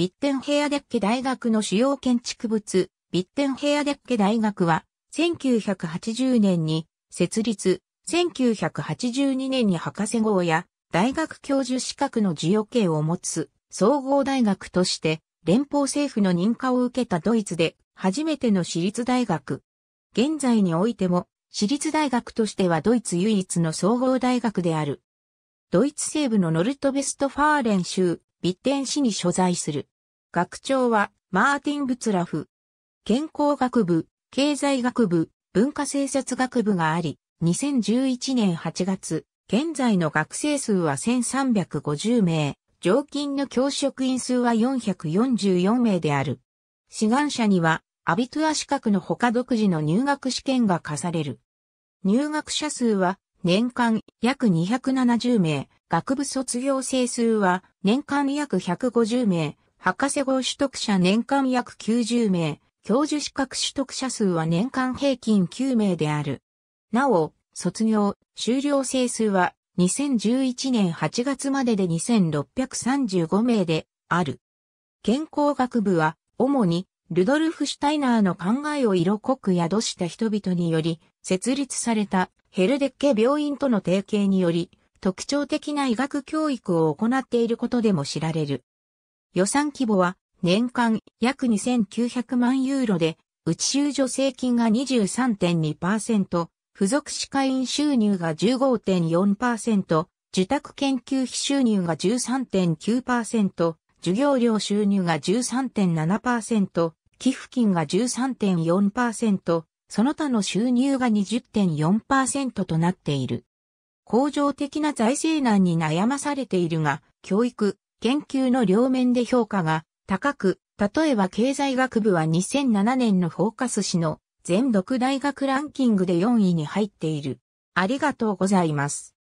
ビッテンヘアデッケ大学の主要建築物、ビッテンヘアデッケ大学は、1980年に設立、1982年に博士号や大学教授資格の授与権を持つ総合大学として連邦政府の認可を受けたドイツで初めての私立大学。現在においても私立大学としてはドイツ唯一の総合大学である。ドイツ西部のノルトベストファーレン州ビッテン市に所在する。学長はマーティン・ブツラフ。健康学部、経済学部、文化政策学部があり、2011年8月、現在の学生数は1350名、常勤の教職員数は444名である。志願者には、アビトゥア資格の他独自の入学試験が課される。入学者数は年間約270名、学部卒業生数は年間約150名、博士号取得者年間約90名、教授資格取得者数は年間平均9名である。なお、卒業、修了生数は2011年8月までで2635名である。健康学部は主にルドルフ・シュタイナーの考えを色濃く宿した人々により設立されたヘルデッケ病院との提携により特徴的な医学教育を行っていることでも知られる。予算規模は年間約2900万ユーロで、宇宙助成金が23.2%、付属歯科院収入が15.4%、受託研究費収入が13.9%、授業料収入が13.7%、寄付金が13.4%、その他の収入が20.4%となっている。恒常的な財政難に悩まされているが、教育、研究の両面で評価が高く、例えば経済学部は2007年のフォーカス誌の全独大学ランキングで4位に入っている。ありがとうございます。